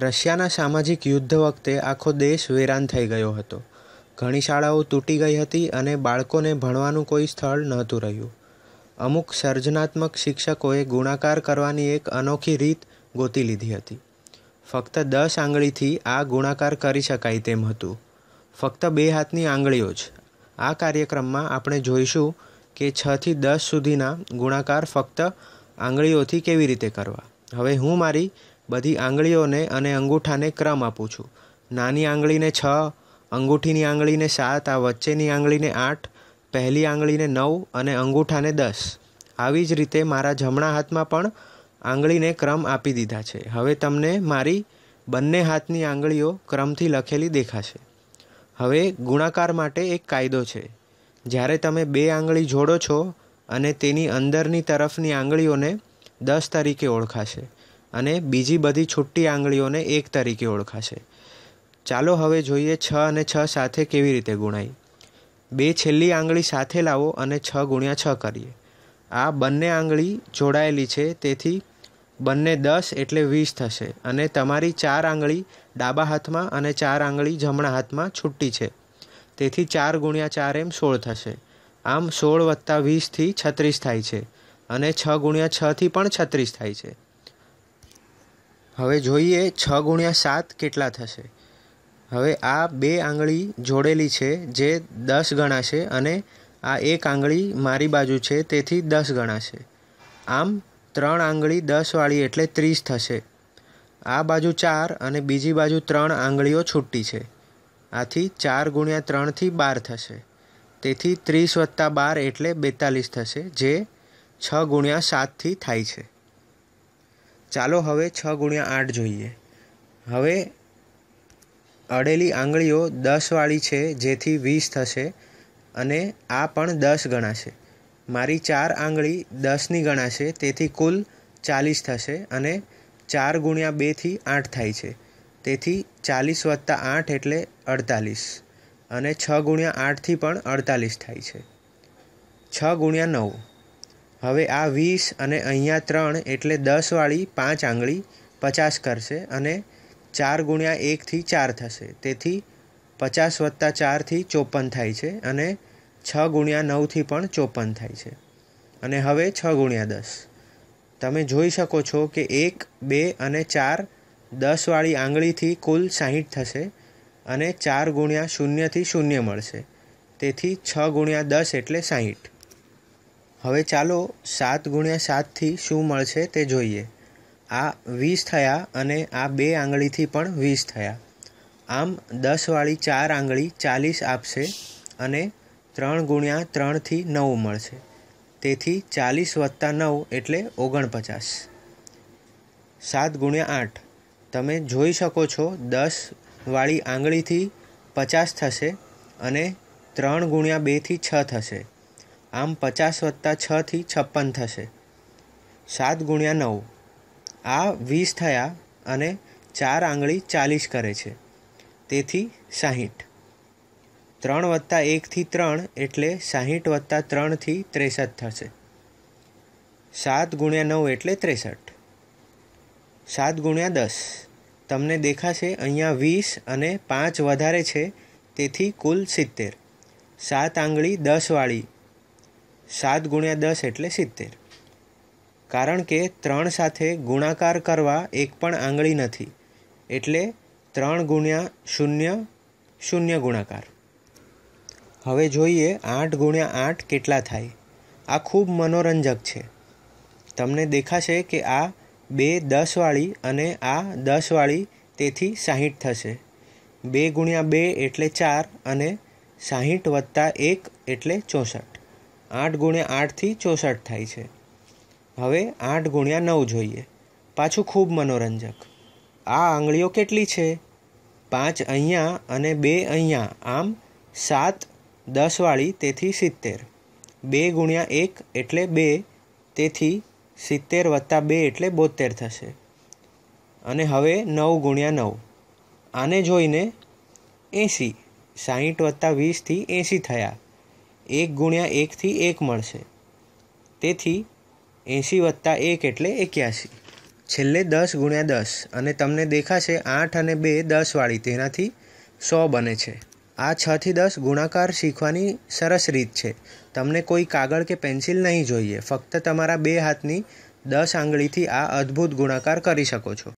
રશિયાના સામાજિક યુદ્ધ વખતે આખો દેશ વેરાન થઈ ગયો હતો ઘણી શાળાઓ તૂટી ગઈ હતી અને બાળકોને ભણવાનું કોઈ સ્થળ નહોતું રહ્યું અમુક સર્જનાત્મક શિક્ષકોએ ગુણાકાર કરવાની એક અનોખી રીત ગોતી લીધી હતી ફક્ત દસ આંગળીથી આ ગુણાકાર કરી શકાય તેમ હતું ફક્ત બે હાથની આંગળીઓ જ આ કાર્યક્રમમાં આપણે જોઈશું કે છથી દસ સુધીના ગુણાકાર ફક્ત આંગળીઓથી કેવી રીતે કરવા હવે હું મારી બધી આંગળીઓને અને અંગૂઠાને ક્રમ આપું છું નાની આંગળીને છ અંગૂઠીની આંગળીને સાત આ વચ્ચેની આંગળીને આઠ પહેલી આંગળીને નવ અને અંગૂઠાને દસ આવી જ રીતે મારા જમણા હાથમાં પણ આંગળીને ક્રમ આપી દીધા છે હવે તમને મારી બંને હાથની આંગળીઓ ક્રમથી લખેલી દેખાશે હવે ગુણાકાર માટે એક કાયદો છે જ્યારે તમે બે આંગળી જોડો છો અને તેની અંદરની તરફની આંગળીઓને દસ તરીકે ઓળખાશે અને બીજી બધી છુટ્ટી આંગળીઓને એક તરીકે ઓળખાશે ચાલો હવે જોઈએ છ અને છ સાથે કેવી રીતે ગુણાય બે છેલ્લી આંગળી સાથે લાવો અને છ ગુણ્યા છ કરીએ આ બંને આંગળી જોડાયેલી છે તેથી બંને દસ એટલે વીસ થશે અને તમારી ચાર આંગળી ડાબા હાથમાં અને ચાર આંગળી જમણા હાથમાં છૂટી છે તેથી ચાર ગુણ્યા ચાર એમ સોળ થશે આમ સોળ વત્તા વીસથી છત્રીસ થાય છે અને છ ગુણ્યા છથી પણ છત્રીસ થાય છે હવે જોઈએ છ ગુણ્યા સાત કેટલા થશે હવે આ બે આંગળી જોડેલી છે જે દસ ગણાશે અને આ એક આંગળી મારી બાજુ છે તેથી દસ ગણાશે આમ ત્રણ આંગળી દસવાળી એટલે ત્રીસ થશે આ બાજુ ચાર અને બીજી બાજુ ત્રણ આંગળીઓ છૂટી છે આથી ચાર ગુણ્યા ત્રણથી બાર થશે તેથી ત્રીસ વત્તા બાર એટલે બેતાલીસ થશે જે છ ગુણ્યા સાતથી થાય છે ચાલો હવે છ ગુણ્યા આઠ જોઈએ હવે અડેલી આંગળીઓ દસવાળી છે જેથી વીસ થશે અને આ પણ દસ ગણાશે મારી ચાર આંગળી દસની ગણાશે તેથી કુલ ચાલીસ થશે અને ચાર ગુણ્યા બેથી આઠ થાય છે તેથી ચાલીસ વત્તા આઠ એટલે અડતાલીસ અને છ ગુણ્યા આઠથી પણ અડતાલીસ થાય છે છ ગુણ્યા નવ હવે આ વીસ અને અહીંયા ત્રણ એટલે દસવાળી પાંચ આંગળી પચાસ કરશે અને ચાર ગુણ્યા એકથી ચાર થશે તેથી પચાસ વત્તા ચારથી ચોપન થાય છે અને છ ગુણ્યા નવથી પણ ચોપન થાય છે અને હવે છ ગુણ્યા દસ તમે જોઈ શકો છો કે એક બે અને ચાર દસવાળી આંગળીથી કુલ સાહીઠ થશે અને ચાર ગુણ્યા શૂન્યથી શૂન્ય મળશે તેથી છ ગુણ્યા દસ એટલે સાહીઠ હવે ચાલો સાત ગુણ્યા સાતથી શું મળશે તે જોઈએ આ વીસ થયા અને આ બે આંગળીથી પણ વીસ થયા આમ દસવાળી ચાર આંગળી ચાલીસ આપશે અને ત્રણ ગુણ્યા ત્રણથી નવ મળશે તેથી ચાલીસ વત્તા નવ એટલે ઓગણપચાસ સાત ગુણ્યા આઠ તમે જોઈ શકો છો દસવાળી આંગળીથી પચાસ થશે અને ત્રણ ગુણ્યા બેથી છ થશે આમ પચાસ વત્તા છથી છપ્પન થશે સાત ગુણ્યા નવ આ વીસ થયા અને ચાર આંગળી ચાલીસ કરે છે તેથી સાહીઠ ત્રણ વત્તા એકથી ત્રણ એટલે સાહીઠ વત્તા ત્રણથી ત્રેસઠ થશે સાત ગુણ્યા નવ એટલે ત્રેસઠ સાત ગુણ્યા દસ તમને દેખાશે અહીંયા વીસ અને પાંચ વધારે છે તેથી કુલ સિત્તેર સાત આંગળી દસવાળી સાત ગુણ્યા દસ એટલે સિત્તેર કારણ કે ત્રણ સાથે ગુણાકાર કરવા એક પણ આંગળી નથી એટલે ત્રણ ગુણ્યા શૂન્ય શૂન્ય ગુણાકાર હવે જોઈએ આઠ ગુણ્યા આઠ કેટલા થાય આ ખૂબ મનોરંજક છે તમને દેખાશે કે આ બે દસવાળી અને આ દસવાળી તેથી સાહીઠ થશે બે ગુણ્યા બે એટલે ચાર અને સાહીઠ વત્તા એક એટલે ચોસઠ આઠ ગુણ્યા આઠથી ચોસઠ થાય છે હવે આઠ ગુણ્યા નવ જોઈએ પાછું ખૂબ મનોરંજક આ આંગળીઓ કેટલી છે પાંચ અહીંયા અને બે અહીંયા આમ સાત દસવાળી તેથી સિત્તેર બે ગુણ્યા એક એટલે બે તેથી સિત્તેર વત્તા બે એટલે બોતેર થશે અને હવે નવ ગુણ્યા નવ આને જોઈને એંસી સાહીઠ વત્તા વીસથી એંસી થયા એક ગુણ્યા એકથી એક મળશે તેથી એંસી વત્તા એક એટલે એક્યાસી છેલ્લે દસ ગુણ્યા દસ અને તમને દેખાશે આઠ અને બે દસવાળી તેનાથી સો બને છે આ છથી દસ ગુણાકાર શીખવાની સરસ રીત છે તમને કોઈ કાગળ કે પેન્સિલ નહીં જોઈએ ફક્ત તમારા બે હાથની દસ આંગળીથી આ અદ્ભુત ગુણાકાર કરી શકો છો